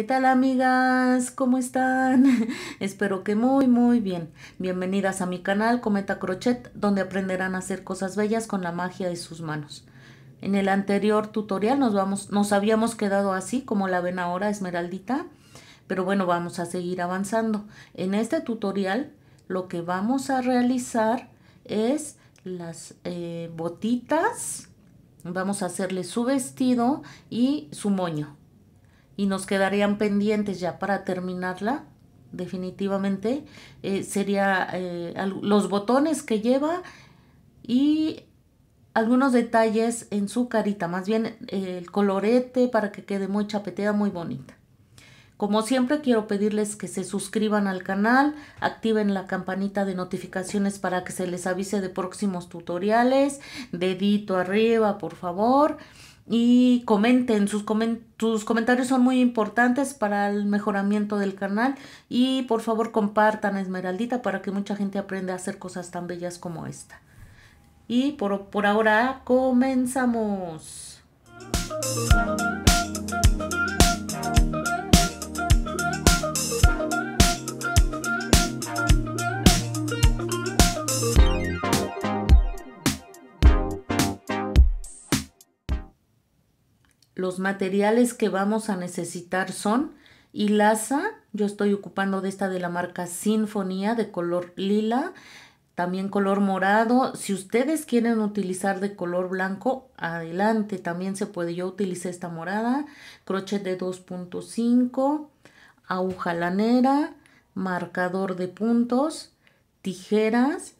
¿Qué tal amigas? ¿Cómo están? Espero que muy muy bien. Bienvenidas a mi canal Cometa Crochet, donde aprenderán a hacer cosas bellas con la magia de sus manos. En el anterior tutorial nos, vamos, nos habíamos quedado así, como la ven ahora, esmeraldita. Pero bueno, vamos a seguir avanzando. En este tutorial lo que vamos a realizar es las eh, botitas. Vamos a hacerle su vestido y su moño y nos quedarían pendientes ya para terminarla definitivamente eh, sería eh, los botones que lleva y algunos detalles en su carita más bien eh, el colorete para que quede muy chapeteada muy bonita como siempre quiero pedirles que se suscriban al canal, activen la campanita de notificaciones para que se les avise de próximos tutoriales, dedito arriba por favor y comenten, sus, comentarios son muy importantes para el mejoramiento del canal y por favor compartan Esmeraldita para que mucha gente aprenda a hacer cosas tan bellas como esta. Y por, por ahora comenzamos. Los materiales que vamos a necesitar son hilaza, yo estoy ocupando de esta de la marca Sinfonía de color lila, también color morado. Si ustedes quieren utilizar de color blanco, adelante, también se puede. Yo utilicé esta morada, crochet de 2.5, aguja lanera, marcador de puntos, tijeras,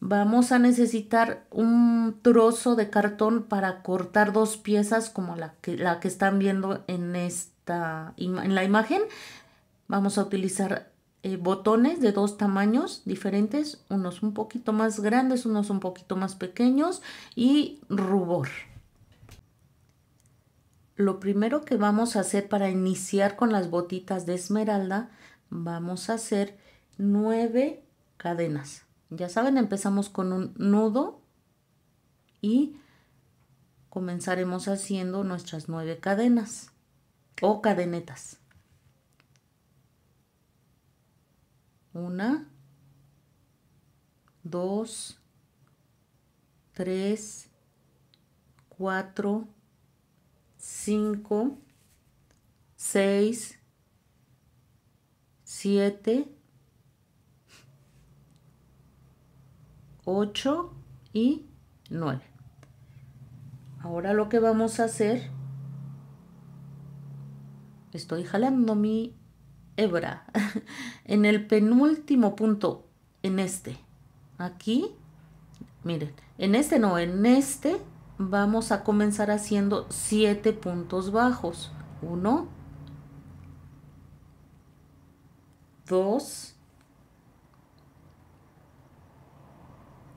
vamos a necesitar un trozo de cartón para cortar dos piezas como la que, la que están viendo en, esta, en la imagen. Vamos a utilizar eh, botones de dos tamaños diferentes, unos un poquito más grandes, unos un poquito más pequeños y rubor. Lo primero que vamos a hacer para iniciar con las botitas de esmeralda, vamos a hacer nueve cadenas. Ya saben, empezamos con un nudo y comenzaremos haciendo nuestras nueve cadenas o cadenetas. Una, dos, tres, cuatro, cinco, seis, siete, 8 y 9. Ahora lo que vamos a hacer, estoy jalando mi hebra en el penúltimo punto, en este. Aquí, miren, en este no, en este vamos a comenzar haciendo 7 puntos bajos. 1, 2,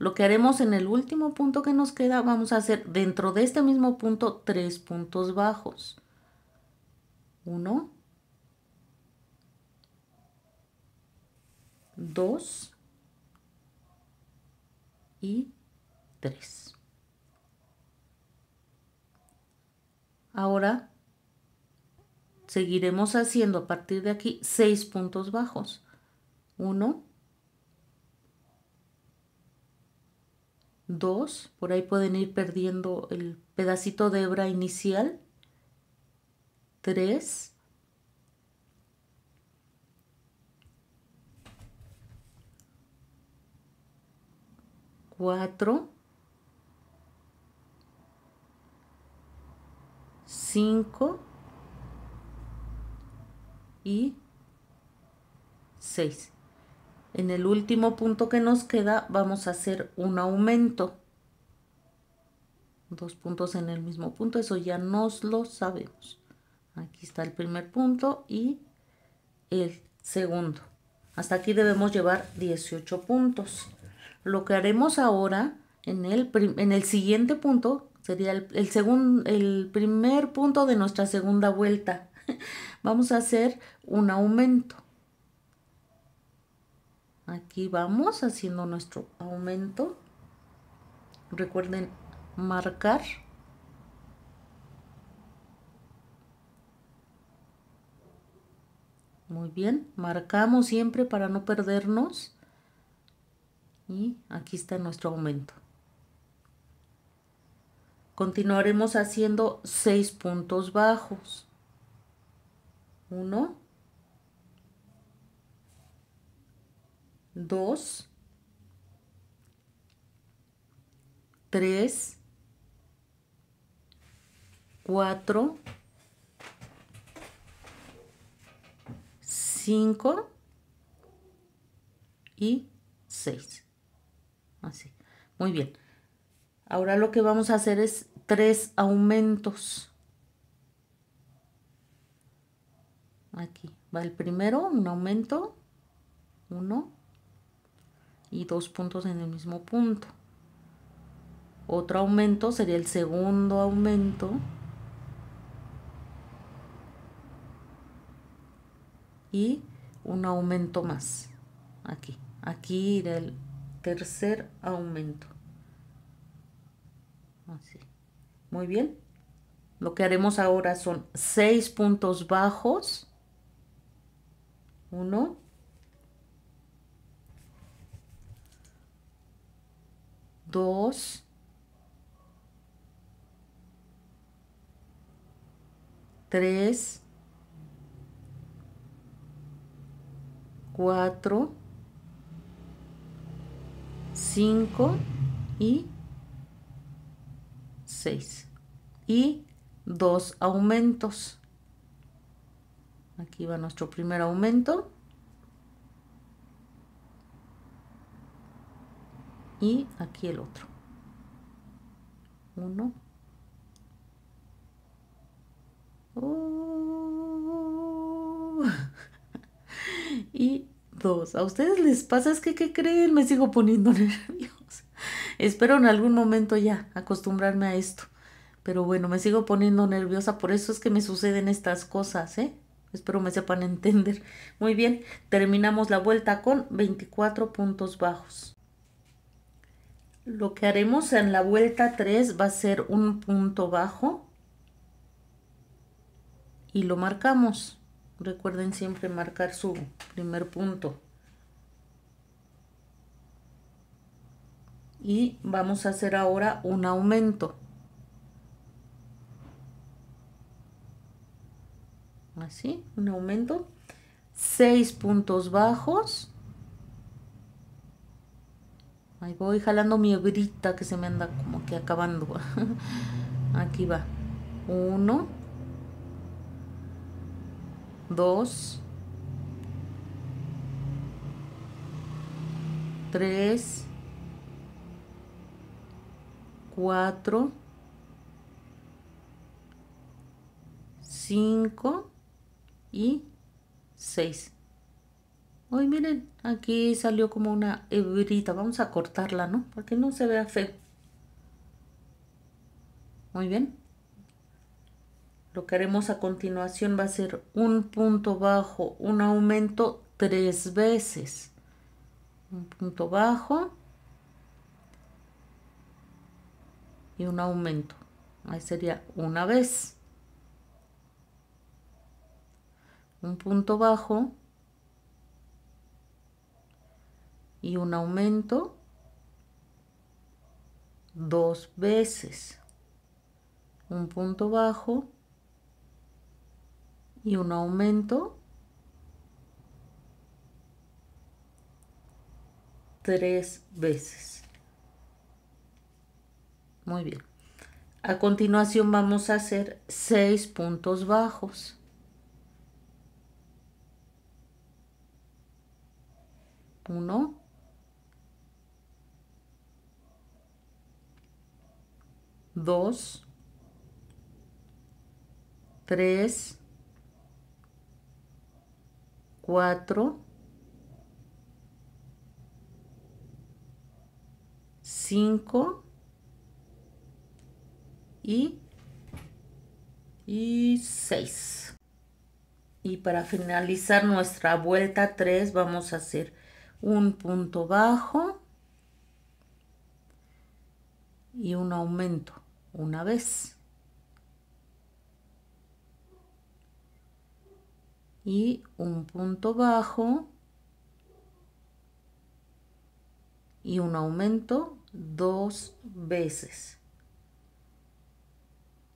Lo que haremos en el último punto que nos queda, vamos a hacer dentro de este mismo punto tres puntos bajos. Uno. Dos. Y tres. Ahora seguiremos haciendo a partir de aquí seis puntos bajos. Uno. 2, por ahí pueden ir perdiendo el pedacito de hebra inicial, 3, 4, 5 y 6. En el último punto que nos queda vamos a hacer un aumento. Dos puntos en el mismo punto, eso ya nos lo sabemos. Aquí está el primer punto y el segundo. Hasta aquí debemos llevar 18 puntos. Lo que haremos ahora en el, en el siguiente punto sería el, el primer punto de nuestra segunda vuelta. vamos a hacer un aumento. Aquí vamos haciendo nuestro aumento. Recuerden marcar. Muy bien, marcamos siempre para no perdernos. Y aquí está nuestro aumento. Continuaremos haciendo seis puntos bajos. Uno. 2, 3, 4, 5 y 6. Así. Muy bien. Ahora lo que vamos a hacer es tres aumentos. Aquí va el primero, un aumento, 1 y dos puntos en el mismo punto. Otro aumento sería el segundo aumento. Y un aumento más. Aquí. Aquí irá el tercer aumento. Así. Ah, Muy bien. Lo que haremos ahora son seis puntos bajos. Uno, 2, 3, 4, 5 y 6. Y dos aumentos. Aquí va nuestro primer aumento. y aquí el otro. Uno. Uh. y dos. ¿A ustedes les pasa? Es que, ¿qué creen? Me sigo poniendo nerviosa. Espero en algún momento ya acostumbrarme a esto. Pero bueno, me sigo poniendo nerviosa. Por eso es que me suceden estas cosas, ¿eh? Espero me sepan entender. Muy bien, terminamos la vuelta con 24 puntos bajos. Lo que haremos en la vuelta 3 va a ser un punto bajo y lo marcamos. Recuerden siempre marcar su primer punto. Y vamos a hacer ahora un aumento. Así, un aumento. seis puntos bajos Ahí voy jalando mi hebrita que se me anda como que acabando. Aquí va. Uno. Dos. Tres. Cuatro. Cinco. Y seis. Hoy miren, aquí salió como una hebrita. Vamos a cortarla, ¿no? Para que no se vea fe, Muy bien. Lo que haremos a continuación va a ser un punto bajo, un aumento tres veces. Un punto bajo. Y un aumento. Ahí sería una vez. Un punto bajo y un aumento dos veces. Un punto bajo y un aumento tres veces. Muy bien. A continuación vamos a hacer seis puntos bajos. Uno, 2, 3, 4, 5 y, y 6. Y para finalizar nuestra vuelta 3 vamos a hacer un punto bajo y un aumento una vez. Y un punto bajo y un aumento dos veces.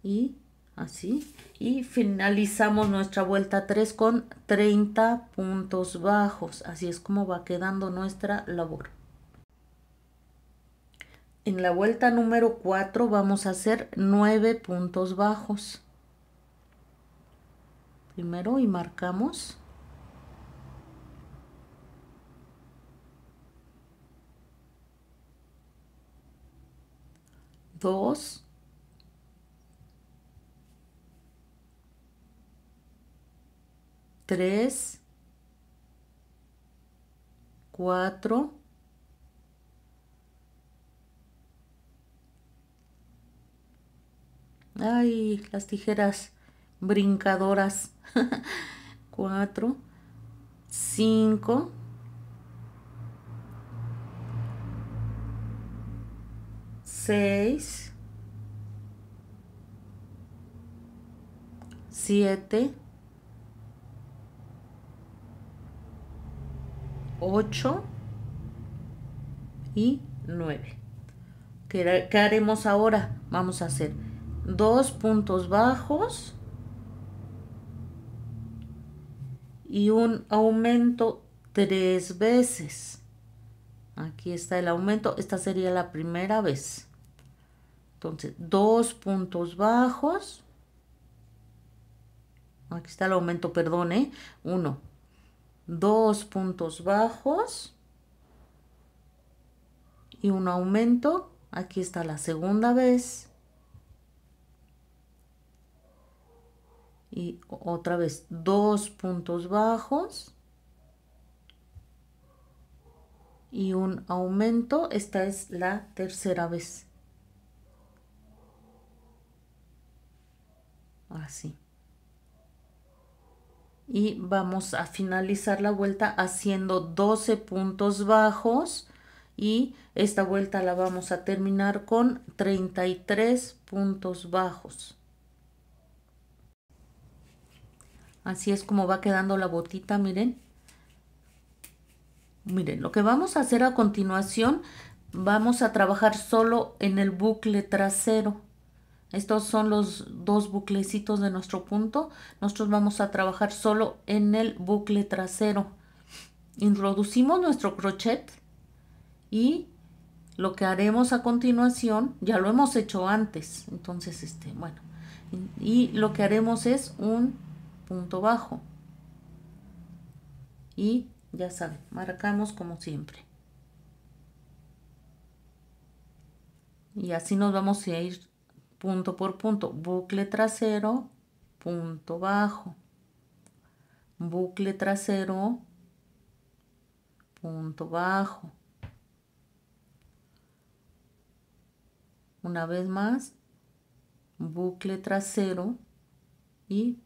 Y así. Y finalizamos nuestra vuelta 3 con 30 puntos bajos. Así es como va quedando nuestra labor. En la vuelta número 4 vamos a hacer 9 puntos bajos. Primero y marcamos. 2. 3. 4. Ay, las tijeras brincadoras. 4, 5, 6, 7, 8 y 9. ¿Qué, haremos ahora? Vamos a hacer dos puntos bajos y un aumento tres veces. Aquí está el aumento. Esta sería la primera vez. Entonces, dos puntos bajos. Aquí está el aumento, perdone ¿eh? Uno. Dos puntos bajos. Y un aumento. Aquí está la segunda vez. y otra vez dos puntos bajos y un aumento esta es la tercera vez así y vamos a finalizar la vuelta haciendo 12 puntos bajos y esta vuelta la vamos a terminar con 33 puntos bajos Así es como va quedando la botita, miren. Miren, lo que vamos a hacer a continuación, vamos a trabajar solo en el bucle trasero. Estos son los dos buclecitos de nuestro punto. Nosotros vamos a trabajar solo en el bucle trasero. Introducimos nuestro crochet y lo que haremos a continuación, ya lo hemos hecho antes, entonces este, bueno, y lo que haremos es un punto bajo y ya saben marcamos como siempre y así nos vamos a ir punto por punto bucle trasero punto bajo bucle trasero punto bajo una vez más bucle trasero y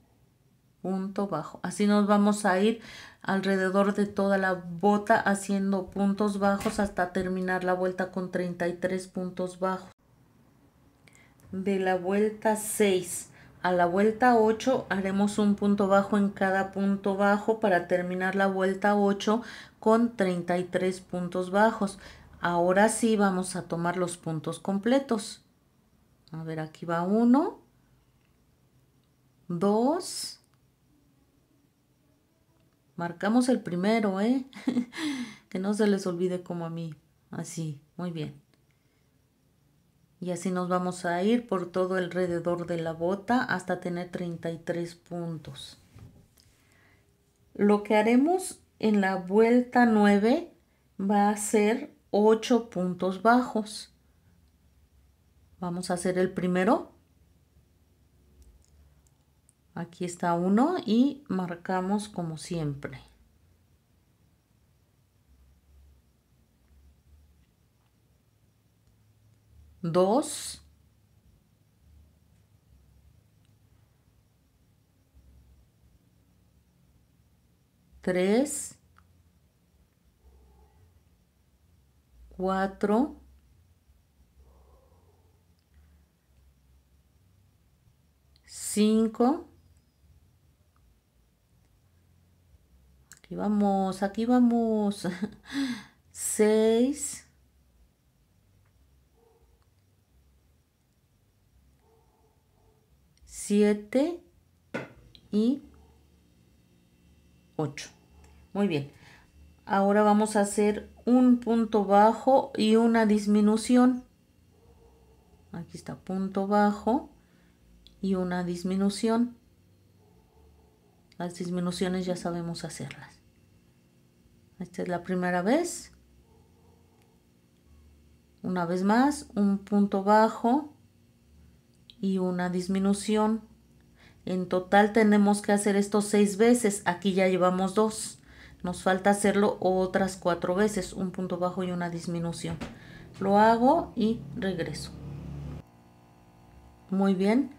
punto bajo. Así nos vamos a ir alrededor de toda la bota haciendo puntos bajos hasta terminar la vuelta con 33 puntos bajos. De la vuelta 6 a la vuelta 8 haremos un punto bajo en cada punto bajo para terminar la vuelta 8 con 33 puntos bajos. Ahora sí vamos a tomar los puntos completos. A ver, aquí va 1, 2, Marcamos el primero, ¿eh? que no se les olvide como a mí. Así, muy bien. Y así nos vamos a ir por todo alrededor de la bota hasta tener 33 puntos. Lo que haremos en la vuelta 9 va a ser 8 puntos bajos. Vamos a hacer el primero aquí está uno y marcamos como siempre dos tres cuatro cinco Aquí vamos, aquí vamos. 6. 7 y 8. Muy bien. Ahora vamos a hacer un punto bajo y una disminución. Aquí está punto bajo y una disminución. Las disminuciones ya sabemos hacerlas. Esta es la primera vez. Una vez más, un punto bajo y una disminución. En total tenemos que hacer esto seis veces. Aquí ya llevamos dos. Nos falta hacerlo otras cuatro veces. Un punto bajo y una disminución. Lo hago y regreso. Muy bien.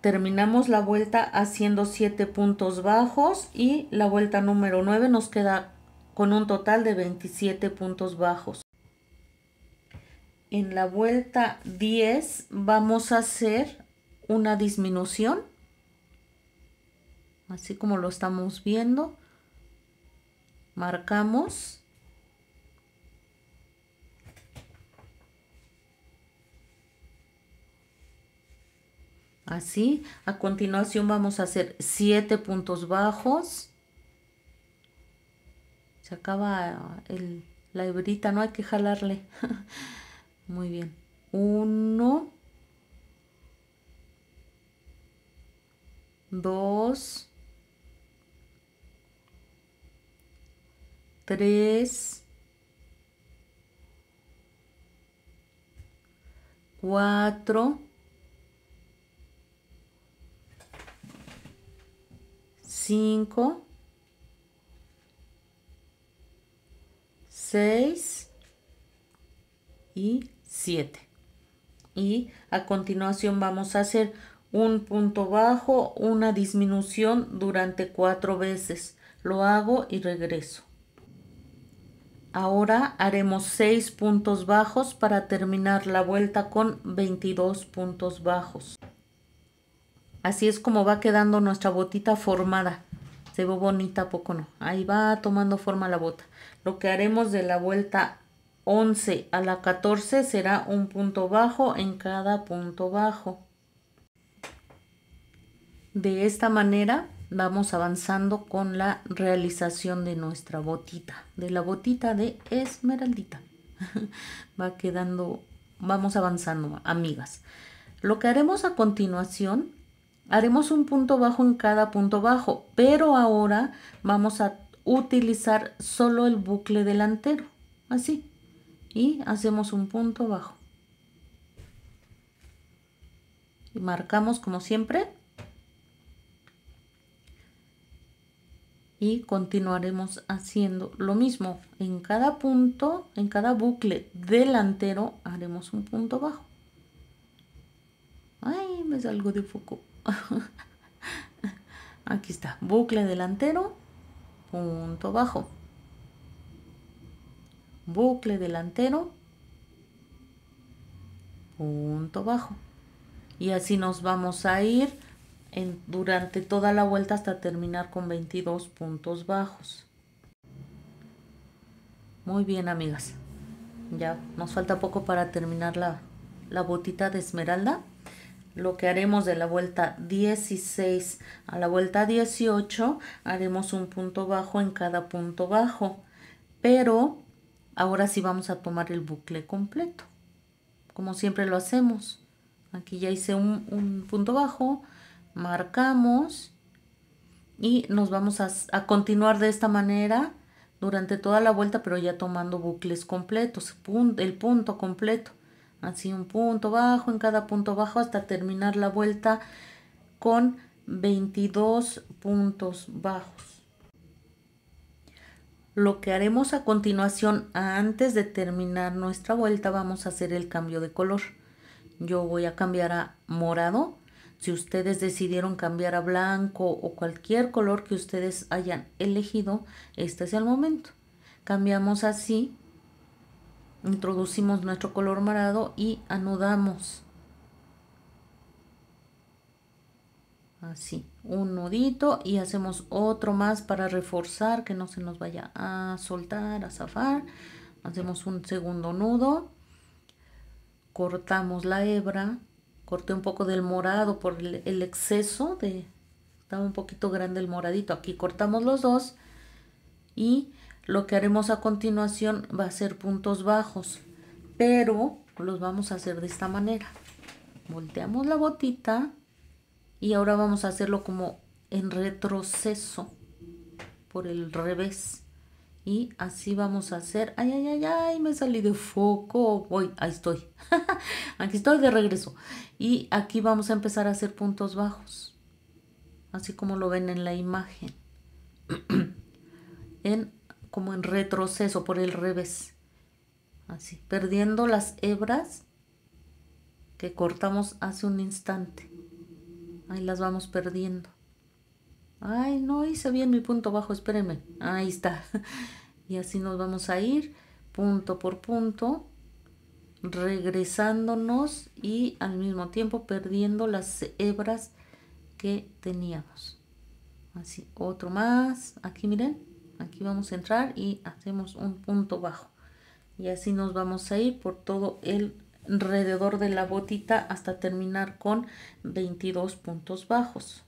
Terminamos la vuelta haciendo siete puntos bajos y la vuelta número 9 nos queda con un total de 27 puntos bajos. En la vuelta 10 vamos a hacer una disminución, así como lo estamos viendo. Marcamos. Así, a continuación vamos a hacer 7 puntos bajos acaba ah, la hebrita no hay que jalarle muy bien 1 2 3 4 5 6 y 7. Y a continuación vamos a hacer un punto bajo, una disminución durante cuatro veces. Lo hago y regreso. Ahora haremos 6 puntos bajos para terminar la vuelta con 22 puntos bajos. Así es como va quedando nuestra botita formada. Se ve bonita, poco no? Ahí va tomando forma la bota. Lo que haremos de la vuelta 11 a la 14 será un punto bajo en cada punto bajo. De esta manera vamos avanzando con la realización de nuestra botita, de la botita de esmeraldita. va quedando, vamos avanzando, amigas. Lo que haremos a continuación Haremos un punto bajo en cada punto bajo, pero ahora vamos a utilizar solo el bucle delantero, así. Y hacemos un punto bajo. Y marcamos como siempre. Y continuaremos haciendo lo mismo. En cada punto, en cada bucle delantero, haremos un punto bajo. Ay, me salgo de foco. Aquí está, bucle delantero, punto bajo. Bucle delantero, punto bajo. Y así nos vamos a ir en, durante toda la vuelta hasta terminar con 22 puntos bajos. Muy bien, amigas. Ya nos falta poco para terminar la, la botita de esmeralda lo que haremos de la vuelta 16 a la vuelta 18 haremos un punto bajo en cada punto bajo pero ahora sí vamos a tomar el bucle completo como siempre lo hacemos aquí ya hice un, punto bajo marcamos y nos vamos a, a continuar de esta manera durante toda la vuelta pero ya tomando bucles completos el punto completo Así un punto bajo en cada punto bajo hasta terminar la vuelta con 22 puntos bajos. Lo que haremos a continuación, antes de terminar nuestra vuelta, vamos a hacer el cambio de color. Yo voy a cambiar a morado. Si ustedes decidieron cambiar a blanco o cualquier color que ustedes hayan elegido, este es el momento. Cambiamos así introducimos nuestro color morado y anudamos así un nudito y hacemos otro más para reforzar que no se nos vaya a soltar a zafar hacemos un segundo nudo cortamos la hebra corté un poco del morado por el, exceso de estaba un poquito grande el moradito aquí cortamos los dos y lo que haremos a continuación va a ser puntos bajos, pero los vamos a hacer de esta manera. Volteamos la botita y ahora vamos a hacerlo como en retroceso, por el revés. Y así vamos a hacer. Ay, ay, ay, ay, me salí de foco. Voy, ahí estoy. aquí estoy de regreso. Y aquí vamos a empezar a hacer puntos bajos. Así como lo ven en la imagen. en como en retroceso, por el revés. Así, perdiendo las hebras que cortamos hace un instante. Ahí las vamos perdiendo. Ay, no hice bien mi punto bajo, espérenme. Ahí está. Y así nos vamos a ir punto por punto, regresándonos y al mismo tiempo perdiendo las hebras que teníamos. Así, otro más. Aquí miren aquí vamos a entrar y hacemos un punto bajo y así nos vamos a ir por todo el alrededor de la botita hasta terminar con 22 puntos bajos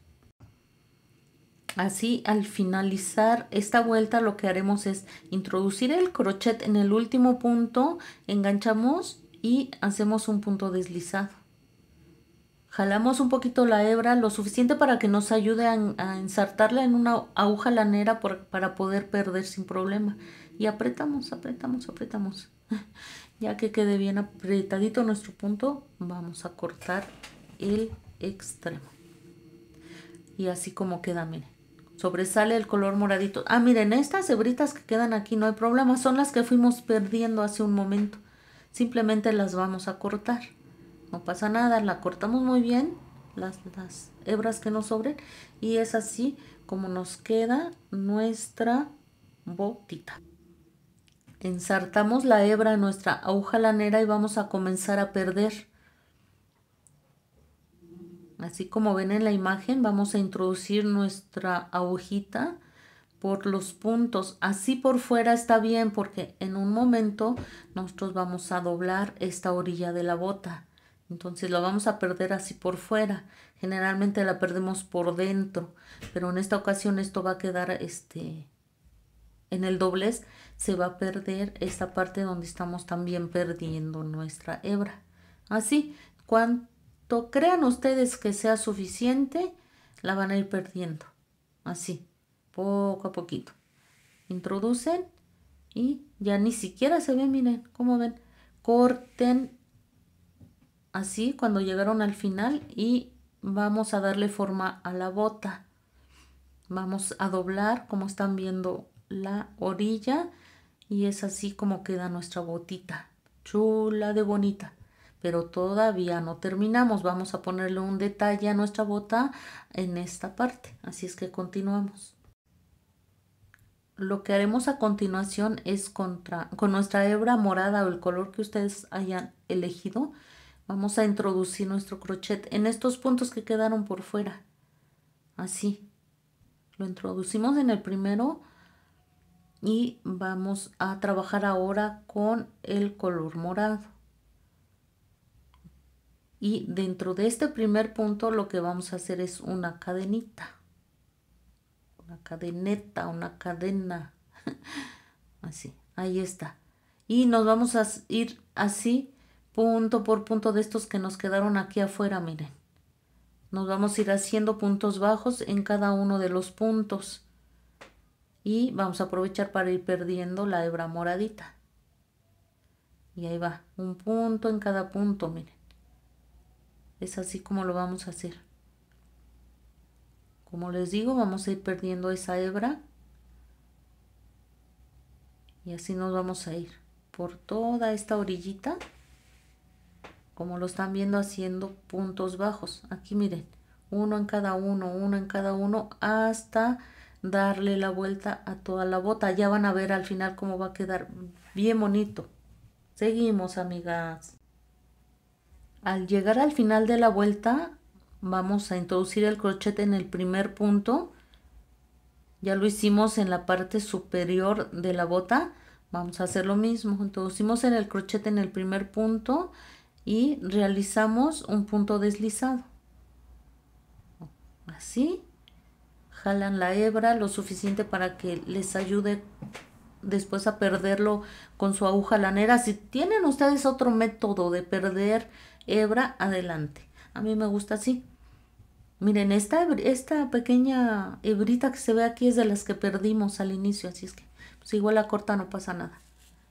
así al finalizar esta vuelta lo que haremos es introducir el crochet en el último punto enganchamos y hacemos un punto deslizado Jalamos un poquito la hebra, lo suficiente para que nos ayude a, ensartarla en una aguja lanera para poder perder sin problema. Y apretamos, apretamos, apretamos. Ya que quede bien apretadito nuestro punto, vamos a cortar el extremo. Y así como queda, miren sobresale el color moradito. Ah, miren, estas hebritas que quedan aquí no hay problema, son las que fuimos perdiendo hace un momento. Simplemente las vamos a cortar no pasa nada, la cortamos muy bien, las, hebras que nos sobren y es así como nos queda nuestra botita. Ensartamos la hebra en nuestra aguja lanera y vamos a comenzar a perder. Así como ven en la imagen, vamos a introducir nuestra agujita por los puntos. Así por fuera está bien porque en un momento nosotros vamos a doblar esta orilla de la bota. Entonces la vamos a perder así por fuera. Generalmente la perdemos por dentro, pero en esta ocasión esto va a quedar este en el doblez se va a perder esta parte donde estamos también perdiendo nuestra hebra. Así, cuanto crean ustedes que sea suficiente, la van a ir perdiendo. Así, poco a poquito. Introducen y ya ni siquiera se ve miren, como ven, corten así cuando llegaron al final y vamos a darle forma a la bota. Vamos a doblar como están viendo la orilla y es así como queda nuestra botita. Chula de bonita. Pero todavía no terminamos. Vamos a ponerle un detalle a nuestra bota en esta parte. Así es que continuamos. Lo que haremos a continuación es contra, con nuestra hebra morada o el color que ustedes hayan elegido Vamos a introducir nuestro crochet en estos puntos que quedaron por fuera. Así. Lo introducimos en el primero y vamos a trabajar ahora con el color morado. Y dentro de este primer punto lo que vamos a hacer es una cadenita. Una cadeneta, una cadena. así, ahí está. Y nos vamos a ir así punto por punto de estos que nos quedaron aquí afuera, miren. Nos vamos a ir haciendo puntos bajos en cada uno de los puntos. Y vamos a aprovechar para ir perdiendo la hebra moradita. Y ahí va, un punto en cada punto, miren. Es así como lo vamos a hacer. Como les digo, vamos a ir perdiendo esa hebra. Y así nos vamos a ir por toda esta orillita como lo están viendo haciendo puntos bajos. Aquí miren, uno en cada uno, uno en cada uno, hasta darle la vuelta a toda la bota. Ya van a ver al final cómo va a quedar bien bonito. Seguimos, amigas. Al llegar al final de la vuelta, vamos a introducir el crochet en el primer punto. Ya lo hicimos en la parte superior de la bota. Vamos a hacer lo mismo. Introducimos en el crochet en el primer punto y realizamos un punto deslizado. Así, jalan la hebra lo suficiente para que les ayude después a perderlo con su aguja lanera. Si tienen ustedes otro método de perder hebra, adelante. A mí me gusta así. Miren, esta, esta pequeña hebrita que se ve aquí es de las que perdimos al inicio, así es que pues igual la corta no pasa nada.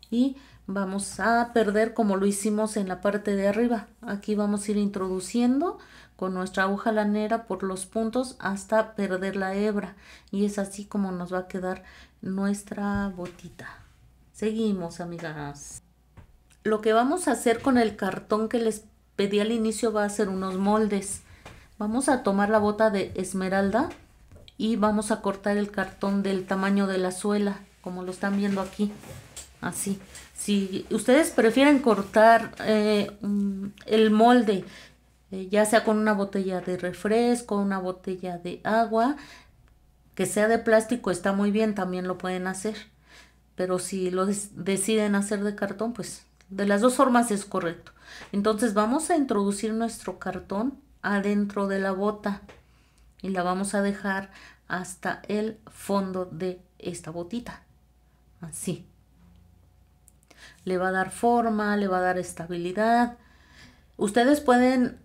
Y vamos a perder como lo hicimos en la parte de arriba. Aquí vamos a ir introduciendo con nuestra aguja lanera por los puntos hasta perder la hebra y es así como nos va a quedar nuestra botita. Seguimos amigas. Lo que vamos a hacer con el cartón que les pedí al inicio va a ser unos moldes. Vamos a tomar la bota de esmeralda y vamos a cortar el cartón del tamaño de la suela como lo están viendo aquí así si ustedes prefieren cortar eh, el molde, eh, ya sea con una botella de refresco, una botella de agua, que sea de plástico está muy bien, también lo pueden hacer. Pero si lo deciden hacer de cartón, pues de las dos formas es correcto. Entonces vamos a introducir nuestro cartón adentro de la bota y la vamos a dejar hasta el fondo de esta botita. Así le va a dar forma, le va a dar estabilidad. Ustedes pueden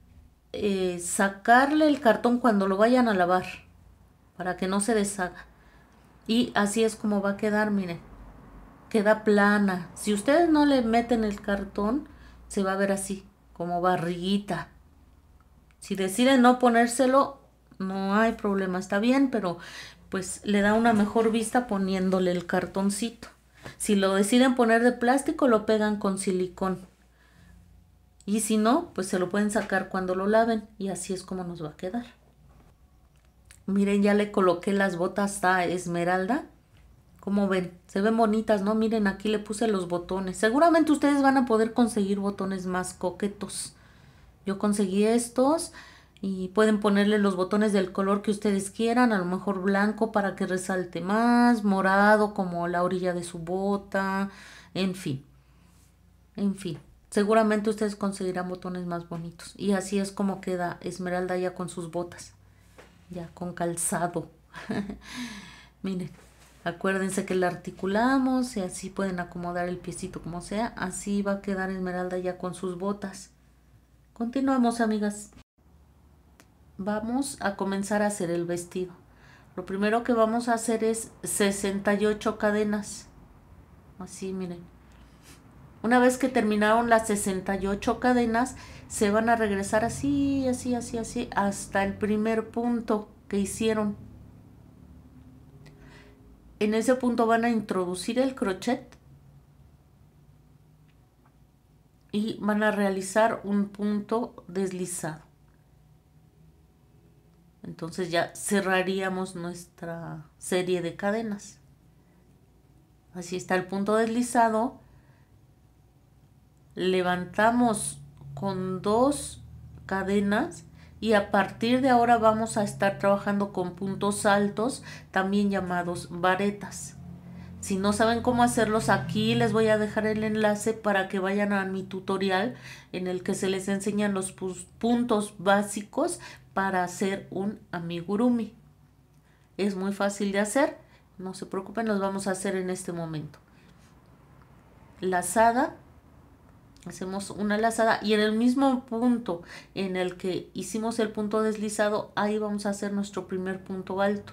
eh, sacarle el cartón cuando lo vayan a lavar para que no se deshaga. Y así es como va a quedar, miren. Queda plana. Si ustedes no le meten el cartón, se va a ver así, como barriguita. Si deciden no ponérselo, no hay problema, está bien, pero pues le da una mejor vista poniéndole el cartoncito. Si lo deciden poner de plástico, lo pegan con silicón. Y si no, pues se lo pueden sacar cuando lo laven y así es como nos va a quedar. Miren, ya le coloqué las botas a Esmeralda. Como ven, se ven bonitas, ¿no? Miren, aquí le puse los botones. Seguramente ustedes van a poder conseguir botones más coquetos. Yo conseguí estos y pueden ponerle los botones del color que ustedes quieran, a lo mejor blanco para que resalte más, morado como la orilla de su bota, en fin, en fin. Seguramente ustedes conseguirán botones más bonitos. Y así es como queda Esmeralda ya con sus botas, ya con calzado. Miren, acuérdense que la articulamos y así pueden acomodar el piecito como sea. Así va a quedar Esmeralda ya con sus botas. Continuamos, amigas vamos a comenzar a hacer el vestido. Lo primero que vamos a hacer es 68 cadenas. Así, miren. Una vez que terminaron las 68 cadenas, se van a regresar así, así, así, así, hasta el primer punto que hicieron. En ese punto van a introducir el crochet y van a realizar un punto deslizado. Entonces ya cerraríamos nuestra serie de cadenas. Así está el punto deslizado. Levantamos con dos cadenas y a partir de ahora vamos a estar trabajando con puntos altos, también llamados varetas. Si no saben cómo hacerlos, aquí les voy a dejar el enlace para que vayan a mi tutorial en el que se les enseñan los puntos básicos para hacer un amigurumi. Es muy fácil de hacer, no se preocupen, los vamos a hacer en este momento. Lazada, hacemos una lazada y en el mismo punto en el que hicimos el punto deslizado, ahí vamos a hacer nuestro primer punto alto.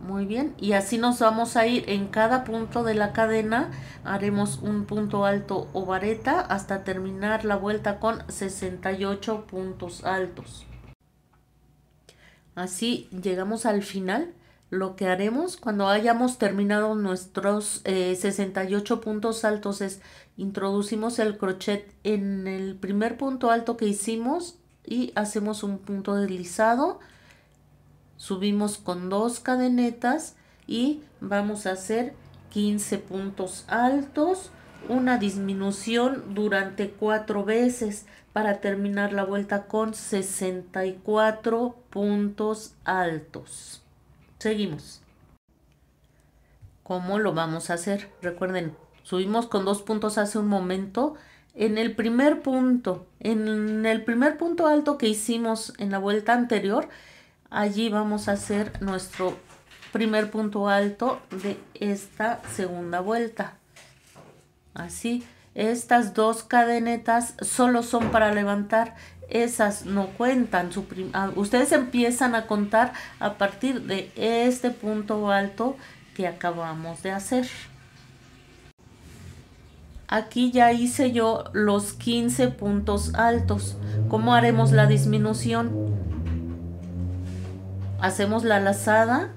Muy bien, y así nos vamos a ir en cada punto de la cadena, haremos un punto alto o vareta hasta terminar la vuelta con 68 puntos altos. Así llegamos al final, lo que haremos cuando hayamos terminado nuestros 68 eh, puntos altos es introducimos el crochet en el primer punto alto que hicimos y hacemos un punto deslizado subimos con dos cadenetas y vamos a hacer 15 puntos altos una disminución durante cuatro veces para terminar la vuelta con 64 puntos altos. Seguimos. ¿Cómo lo vamos a hacer? Recuerden, subimos con dos puntos hace un momento. En el primer punto, en el primer punto alto que hicimos en la vuelta anterior, Allí vamos a hacer nuestro primer punto alto de esta segunda vuelta. Así, estas dos cadenetas solo son para levantar, esas no cuentan. Ah, ustedes empiezan a contar a partir de este punto alto que acabamos de hacer. Aquí ya hice yo los 15 puntos altos. ¿Cómo haremos la disminución? hacemos la lazada,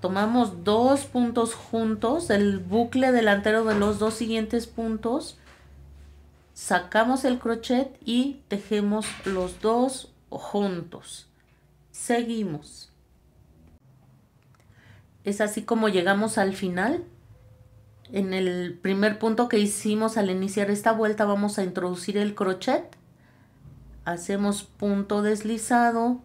tomamos dos puntos juntos, el bucle delantero de los dos siguientes puntos, sacamos el crochet y tejemos los dos juntos. Seguimos. Es así como llegamos al final. En el primer punto que hicimos al iniciar esta vuelta vamos a introducir el crochet. Hacemos punto deslizado,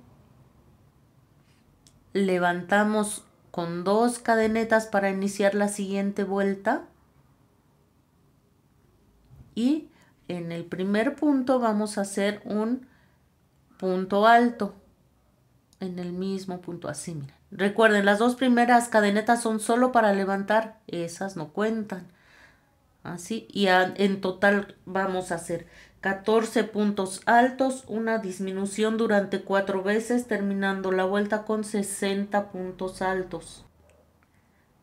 levantamos con dos cadenetas para iniciar la siguiente vuelta y en el primer punto vamos a hacer un punto alto en el mismo punto así mira recuerden las dos primeras cadenetas son solo para levantar esas no cuentan así y en total vamos a hacer 14 puntos altos, una disminución durante cuatro veces, terminando la vuelta con 60 puntos altos.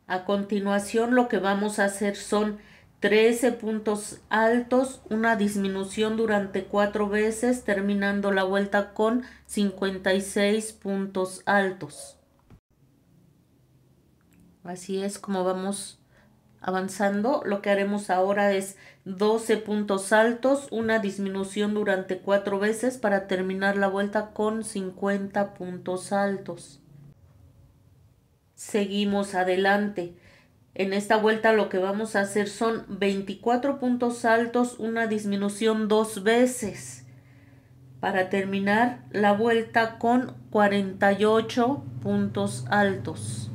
A continuación lo que vamos a hacer son 13 puntos altos, una disminución durante cuatro veces, terminando la vuelta con 56 puntos altos. Así es como vamos avanzando, lo que haremos ahora es 12 puntos altos una disminución durante 4 veces para terminar la vuelta con 50 puntos altos Seguimos adelante. En esta vuelta lo que vamos a hacer son 24 puntos altos una disminución dos veces para terminar la vuelta con 48 puntos altos.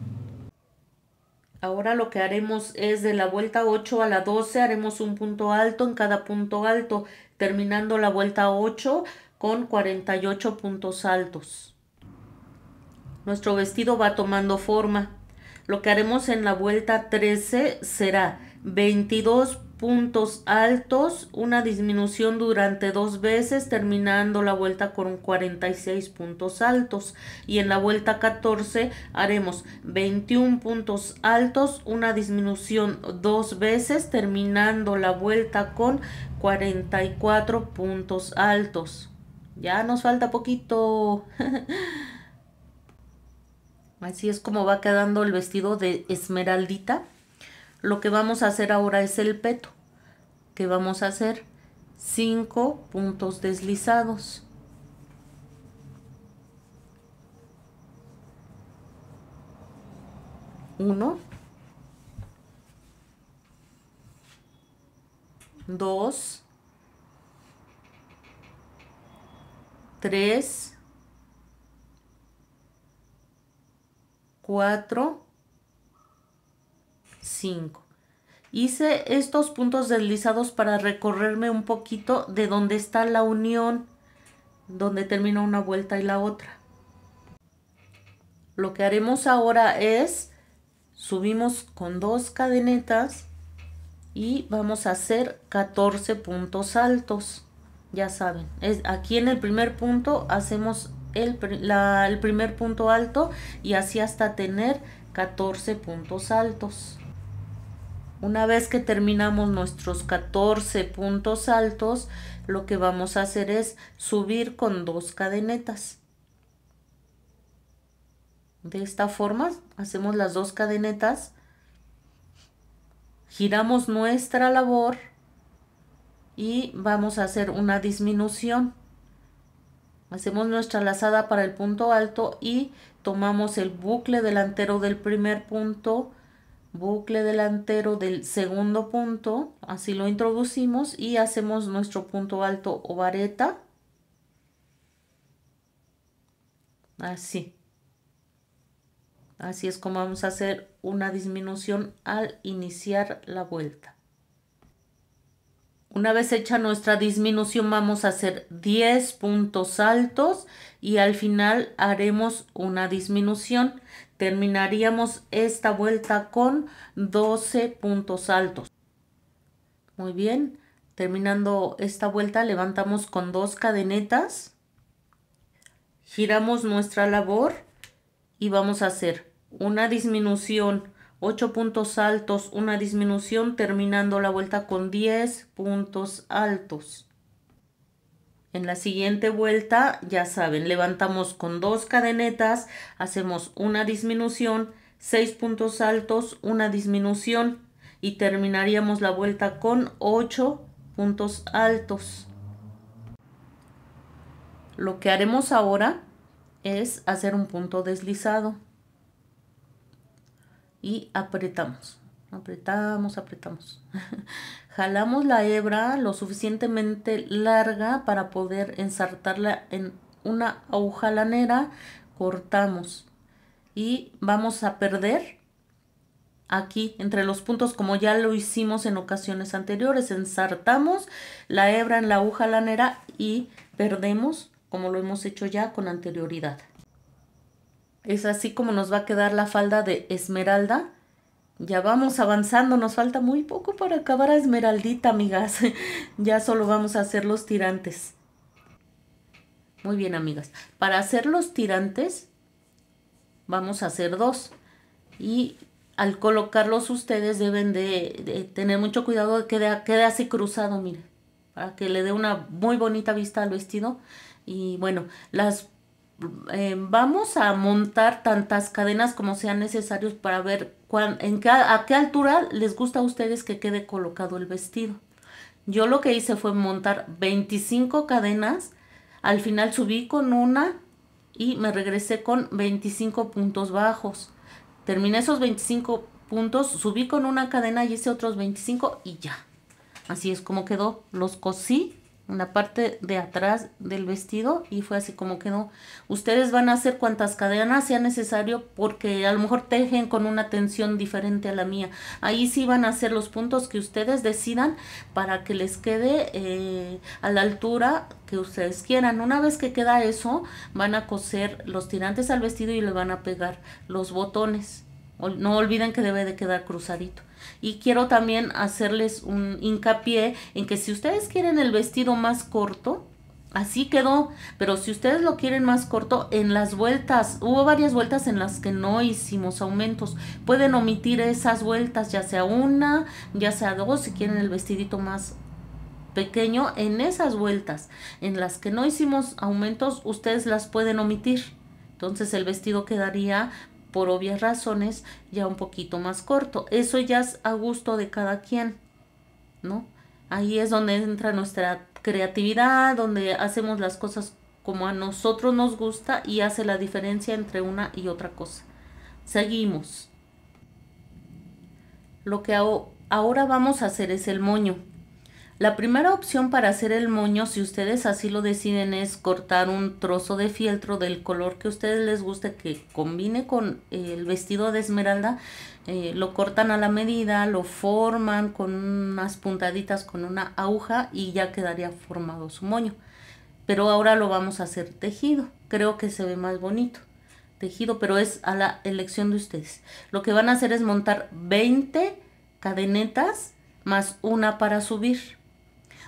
Ahora lo que haremos es de la vuelta 8 a la 12 haremos un punto alto en cada punto alto, terminando la vuelta 8 con 48 puntos altos. Nuestro vestido va tomando forma. Lo que haremos en la vuelta 13 será 22 puntos altos, una disminución durante dos veces, terminando la vuelta con 46 puntos altos. Y en la vuelta 14 haremos 21 puntos altos, una disminución dos veces, terminando la vuelta con 44 puntos altos. Ya nos falta poquito. Así es como va quedando el vestido de esmeraldita. Lo que vamos a hacer ahora es el peto, que vamos a hacer cinco puntos deslizados. Uno, dos, tres, cuatro, 5. Hice estos puntos deslizados para recorrerme un poquito de donde está la unión, donde termina una vuelta y la otra. Lo que haremos ahora es, subimos con dos cadenetas y vamos a hacer 14 puntos altos. Ya saben, es, aquí en el primer punto hacemos el, el primer punto alto y así hasta tener 14 puntos altos. Una vez que terminamos nuestros 14 puntos altos, lo que vamos a hacer es subir con dos cadenetas. De esta forma hacemos las dos cadenetas, giramos nuestra labor y vamos a hacer una disminución. Hacemos nuestra lazada para el punto alto y tomamos el bucle delantero del primer punto, bucle delantero del segundo punto, así lo introducimos y hacemos nuestro punto alto o vareta. Así. Así es como vamos a hacer una disminución al iniciar la vuelta. Una vez hecha nuestra disminución vamos a hacer 10 puntos altos y al final haremos una disminución Terminaríamos esta vuelta con 12 puntos altos. Muy bien, terminando esta vuelta levantamos con dos cadenetas. Giramos nuestra labor y vamos a hacer una disminución, 8 puntos altos, una disminución, terminando la vuelta con 10 puntos altos. En la siguiente vuelta, ya saben, levantamos con dos cadenetas, hacemos una disminución, seis puntos altos, una disminución y terminaríamos la vuelta con ocho puntos altos. Lo que haremos ahora es hacer un punto deslizado y apretamos apretamos, apretamos. Jalamos la hebra lo suficientemente larga para poder ensartarla en una aguja lanera, cortamos y vamos a perder aquí entre los puntos como ya lo hicimos en ocasiones anteriores. Ensartamos la hebra en la aguja lanera y perdemos como lo hemos hecho ya con anterioridad. Es así como nos va a quedar la falda de esmeralda ya vamos avanzando, nos falta muy poco para acabar a Esmeraldita, amigas. ya solo vamos a hacer los tirantes. Muy bien, amigas. Para hacer los tirantes, vamos a hacer dos. Y al colocarlos ustedes deben de, tener mucho cuidado de que quede, así cruzado, miren. Para que le dé una muy bonita vista al vestido. Y bueno, las eh, vamos a montar tantas cadenas como sean necesarios para ver cuán, en qué, a qué altura les gusta a ustedes que quede colocado el vestido. Yo lo que hice fue montar 25 cadenas, al final subí con una y me regresé con 25 puntos bajos. Terminé esos 25 puntos, subí con una cadena y hice otros 25 y ya. Así es como quedó. Los cosí en la parte de atrás del vestido y fue así como quedó. Ustedes van a hacer cuantas cadenas sea necesario porque a lo mejor tejen con una tensión diferente a la mía. Ahí sí van a hacer los puntos que ustedes decidan para que les quede eh, a la altura que ustedes quieran. Una vez que queda eso, van a coser los tirantes al vestido y le van a pegar los botones. No olviden que debe de quedar cruzadito. Y quiero también hacerles un hincapié en que si ustedes quieren el vestido más corto, así quedó. Pero si ustedes lo quieren más corto, en las vueltas, hubo varias vueltas en las que no hicimos aumentos. Pueden omitir esas vueltas, ya sea una, ya sea dos, si quieren el vestidito más pequeño. En esas vueltas en las que no hicimos aumentos, ustedes las pueden omitir. Entonces el vestido quedaría por obvias razones, ya un poquito más corto. Eso ya es a gusto de cada quien, ¿no? Ahí es donde entra nuestra creatividad, donde hacemos las cosas como a nosotros nos gusta y hace la diferencia entre una y otra cosa. Seguimos. Lo que ahora vamos a hacer es el moño. La primera opción para hacer el moño, si ustedes así lo deciden, es cortar un trozo de fieltro del color que a ustedes les guste, que combine con el vestido de esmeralda. Eh, lo cortan a la medida, lo forman con unas puntaditas con una aguja y ya quedaría formado su moño. Pero ahora lo vamos a hacer tejido. Creo que se ve más bonito tejido, pero es a la elección de ustedes. Lo que van a hacer es montar 20 cadenetas más una para subir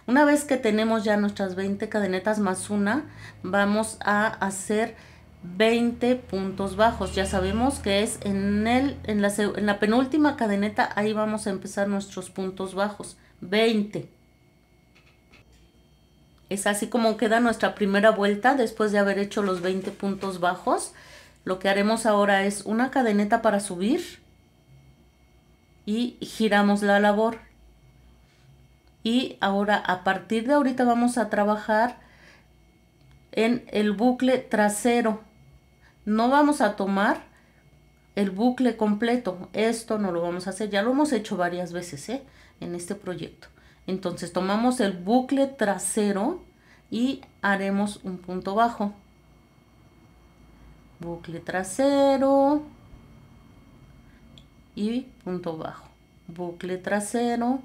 una vez que tenemos ya nuestras 20 cadenetas más una, vamos a hacer 20 puntos bajos. Ya sabemos que es en, el, en, la, en la penúltima cadeneta, ahí vamos a empezar nuestros puntos bajos. 20. Es así como queda nuestra primera vuelta después de haber hecho los 20 puntos bajos. Lo que haremos ahora es una cadeneta para subir y giramos la labor y ahora a partir de ahorita vamos a trabajar en el bucle trasero no vamos a tomar el bucle completo esto no lo vamos a hacer ya lo hemos hecho varias veces ¿eh? en este proyecto entonces tomamos el bucle trasero y haremos un punto bajo bucle trasero y punto bajo bucle trasero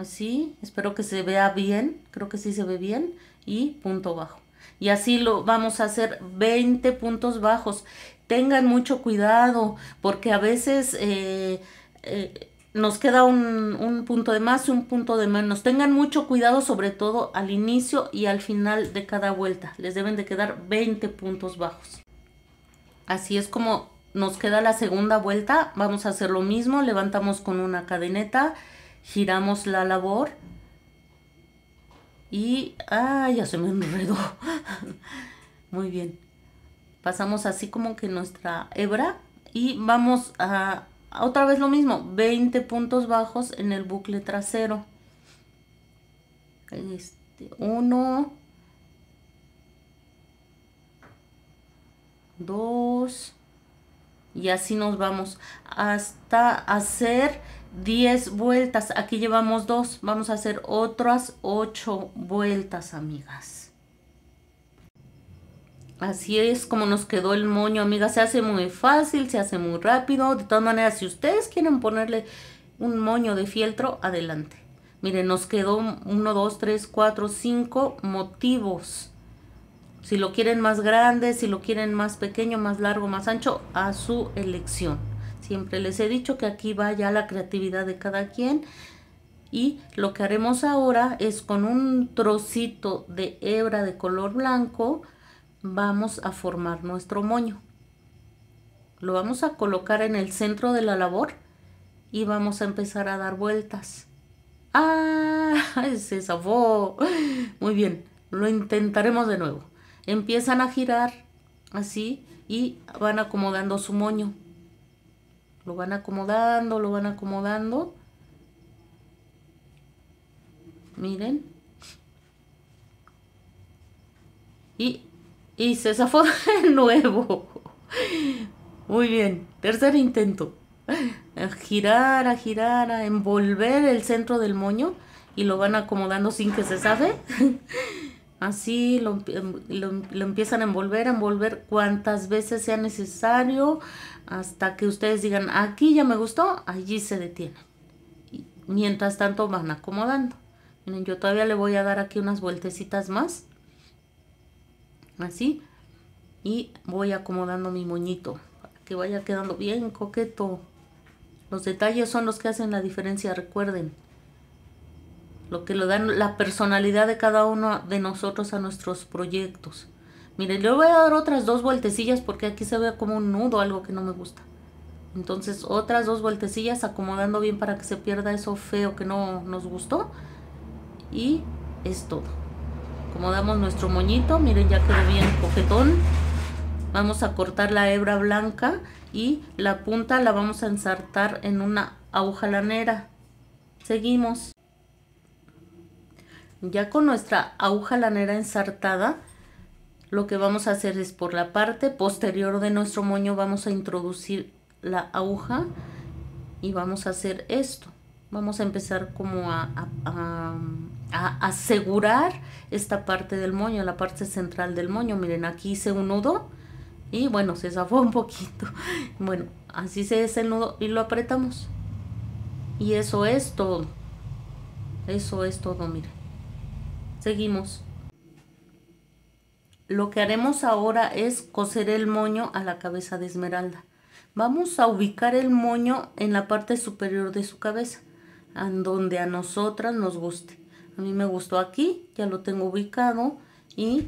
así, espero que se vea bien, creo que sí se ve bien, y punto bajo. Y así lo vamos a hacer 20 puntos bajos. Tengan mucho cuidado porque a veces eh, eh, nos queda un, un, punto de más y un punto de menos. Tengan mucho cuidado sobre todo al inicio y al final de cada vuelta. Les deben de quedar 20 puntos bajos. Así es como nos queda la segunda vuelta. Vamos a hacer lo mismo. Levantamos con una cadeneta giramos la labor y ah, ya se me enredó. Muy bien. Pasamos así como que nuestra hebra y vamos a otra vez lo mismo, 20 puntos bajos en el bucle trasero. Este, 1 2 y así nos vamos hasta hacer 10 vueltas. Aquí llevamos 2. Vamos a hacer otras 8 vueltas, amigas. Así es como nos quedó el moño, amigas. Se hace muy fácil, se hace muy rápido. De todas maneras, si ustedes quieren ponerle un moño de fieltro, adelante. Miren, nos quedó 1, 2, 3, 4, 5 motivos. Si lo quieren más grande, si lo quieren más pequeño, más largo, más ancho, a su elección. Siempre les he dicho que aquí va ya la creatividad de cada quien. Y lo que haremos ahora es con un trocito de hebra de color blanco, vamos a formar nuestro moño. Lo vamos a colocar en el centro de la labor y vamos a empezar a dar vueltas. ¡Ah! Se zafó. Muy bien, lo intentaremos de nuevo. Empiezan a girar así y van acomodando su moño. Lo van acomodando, lo van acomodando. Miren. Y, y se zafó de nuevo. Muy bien, tercer intento. girar, a girar, a envolver el centro del moño y lo van acomodando sin que se zafe. Así em, em-, lo, empiezan a envolver, a envolver cuantas veces sea necesario hasta que ustedes digan, aquí ya me gustó, allí se detiene. Y mientras tanto van acomodando. Miren, yo todavía le voy a dar aquí unas vueltecitas más. Así. Y voy acomodando mi moñito para que vaya quedando bien coqueto. Los detalles son los que hacen la diferencia, recuerden lo que le dan la personalidad de cada uno de nosotros a nuestros proyectos. Miren, yo voy a dar otras dos vueltecillas porque aquí se ve como un nudo, algo que no me gusta. Entonces, otras dos vueltecillas acomodando bien para que se pierda eso feo que no nos gustó. Y es todo. Acomodamos nuestro moñito, miren, ya quedó bien coquetón. Vamos a cortar la hebra blanca y la punta la vamos a ensartar en una aguja lanera. Seguimos. Ya con nuestra aguja lanera ensartada, lo que vamos a hacer es por la parte posterior de nuestro moño vamos a introducir la aguja y vamos a hacer esto. Vamos a empezar como a, asegurar esta parte del moño, la parte central del moño. Miren, aquí hice un nudo y bueno, se zafó un poquito. Bueno, así se hace el nudo y lo apretamos. Y eso es todo. Eso es todo, miren. Seguimos. Lo que haremos ahora es coser el moño a la cabeza de Esmeralda. Vamos a ubicar el moño en la parte superior de su cabeza, donde a nosotras nos guste. A mí me gustó aquí, ya lo tengo ubicado y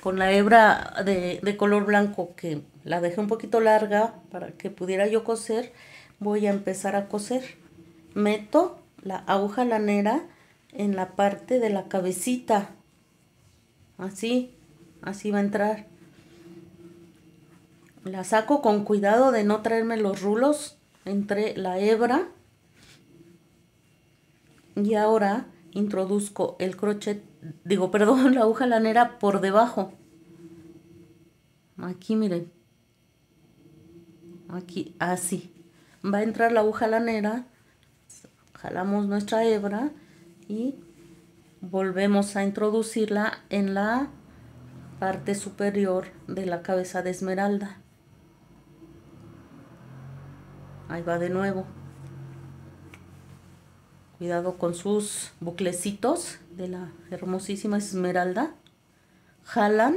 con la hebra de, de color blanco que la dejé un poquito larga para que pudiera yo coser, voy a empezar a coser. Meto la aguja lanera en la parte de la cabecita. Así, así va a entrar. La saco con cuidado de no traerme los rulos entre la hebra. Y ahora introduzco el crochet, digo, perdón, la aguja lanera por debajo. Aquí, miren. Aquí, así. Va a entrar la aguja lanera. Jalamos nuestra hebra y volvemos a introducirla en la parte superior de la cabeza de esmeralda ahí va de nuevo cuidado con sus buclecitos de la hermosísima esmeralda jalan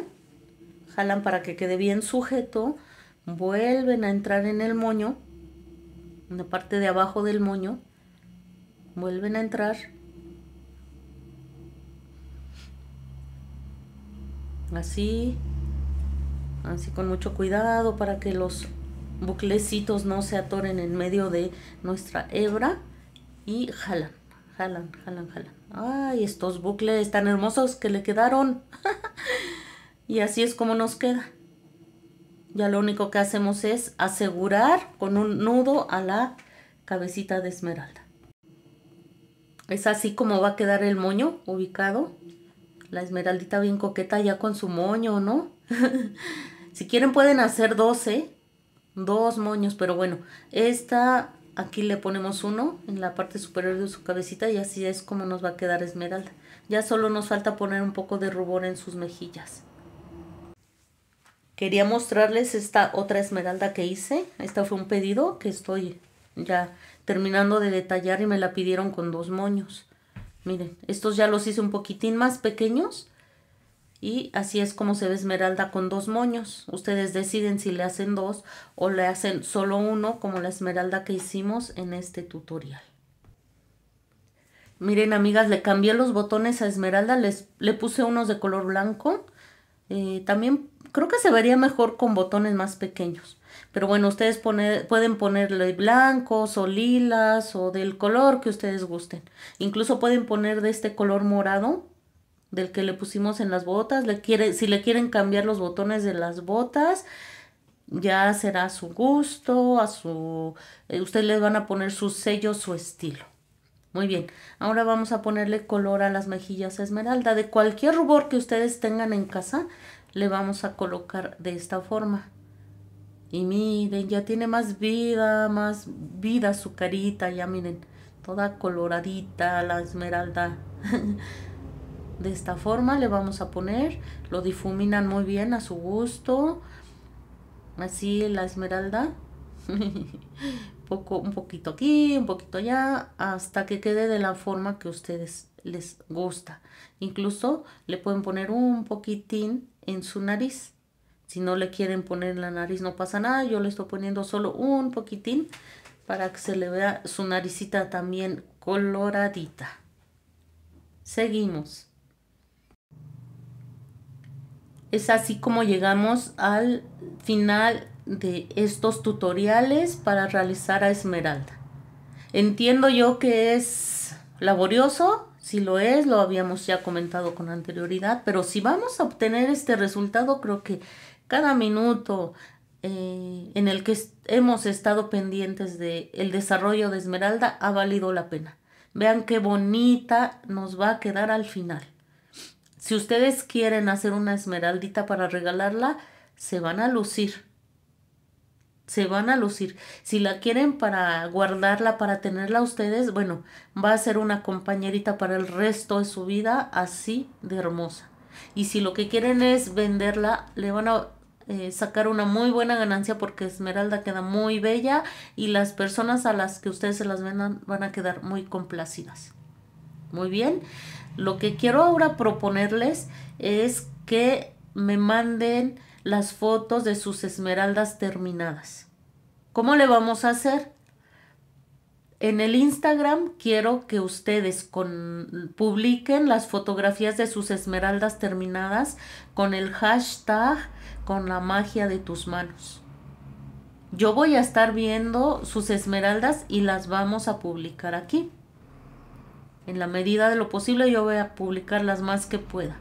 jalan para que quede bien sujeto vuelven a entrar en el moño en la parte de abajo del moño vuelven a entrar Así, así con mucho cuidado para que los buclecitos no se atoren en medio de nuestra hebra y jalan, jalan, jalan, jalan. Ay, estos bucles tan hermosos que le quedaron. y así es como nos queda. Ya lo único que hacemos es asegurar con un nudo a la cabecita de esmeralda. Es así como va a quedar el moño ubicado la esmeraldita bien coqueta ya con su moño, ¿no? si quieren pueden hacer 12, dos moños, pero bueno, esta aquí le ponemos uno en la parte superior de su cabecita y así es como nos va a quedar esmeralda. Ya solo nos falta poner un poco de rubor en sus mejillas. Quería mostrarles esta otra esmeralda que hice. Esta fue un pedido que estoy ya terminando de detallar y me la pidieron con dos moños. Miren, estos ya los hice un poquitín más pequeños. Y así es como se ve esmeralda con dos moños. Ustedes deciden si le hacen dos o le hacen solo uno, como la esmeralda que hicimos en este tutorial. Miren, amigas, le cambié los botones a esmeralda. le puse unos de color blanco. Eh, también creo que se vería mejor con botones más pequeños. Pero bueno, ustedes pueden ponerle blancos o lilas o del color que ustedes gusten. Incluso pueden poner de este color morado del que le pusimos en las botas. Le quiere, si le quieren cambiar los botones de las botas, ya será a su gusto, a su... Eh, ustedes les van a poner su sello, su estilo. Muy bien, ahora vamos a ponerle color a las mejillas esmeralda. De cualquier rubor que ustedes tengan en casa, le vamos a colocar de esta forma. Y miren, ya tiene más vida, más vida su carita, ya miren, toda coloradita la esmeralda. De esta forma le vamos a poner, lo difuminan muy bien a su gusto, así la esmeralda. Poco, un poquito aquí, un poquito allá, hasta que quede de la forma que a ustedes les gusta. Incluso le pueden poner un poquitín en su nariz si no le quieren poner la nariz no pasa nada. Yo le estoy poniendo solo un poquitín para que se le vea su naricita también coloradita. Seguimos. Es así como llegamos al final de estos tutoriales para realizar a Esmeralda. Entiendo yo que es laborioso, si lo es, lo habíamos ya comentado con anterioridad, pero si vamos a obtener este resultado creo que cada minuto eh, en el que hemos estado pendientes del desarrollo de Esmeralda ha valido la pena. Vean qué bonita nos va a quedar al final. Si ustedes quieren hacer una esmeraldita para regalarla, se van a lucir. Se van a lucir. Si la quieren para guardarla, para tenerla ustedes, bueno, va a ser una compañerita para el resto de su vida así de hermosa. Y si lo que quieren es venderla, le van a eh, sacar una muy buena ganancia porque Esmeralda queda muy bella y las personas a las que ustedes se las vendan van a quedar muy complacidas. Muy bien, lo que quiero ahora proponerles es que me manden las fotos de sus esmeraldas terminadas. ¿Cómo le vamos a hacer? En el Instagram quiero que ustedes publiquen las fotografías de sus esmeraldas terminadas con el hashtag con la magia de tus manos. Yo voy a estar viendo sus esmeraldas y las vamos a publicar aquí. En la medida de lo posible yo voy a publicar las más que pueda.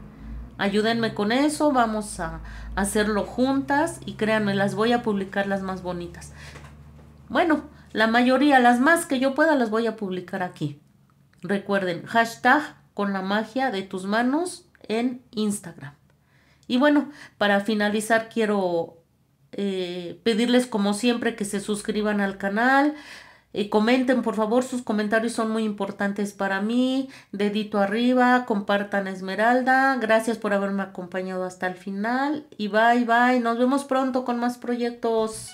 Ayúdenme con eso, vamos a hacerlo juntas y créanme, las voy a publicar las más bonitas. Bueno, la mayoría, las más que yo pueda, las voy a publicar aquí. Recuerden, hashtag con la magia de tus manos en Instagram. Y bueno, para finalizar quiero eh, pedirles como siempre que se suscriban al canal, y eh, comenten por favor, sus comentarios son muy importantes para mí, dedito arriba, compartan Esmeralda, gracias por haberme acompañado hasta el final y bye bye, nos vemos pronto con más proyectos.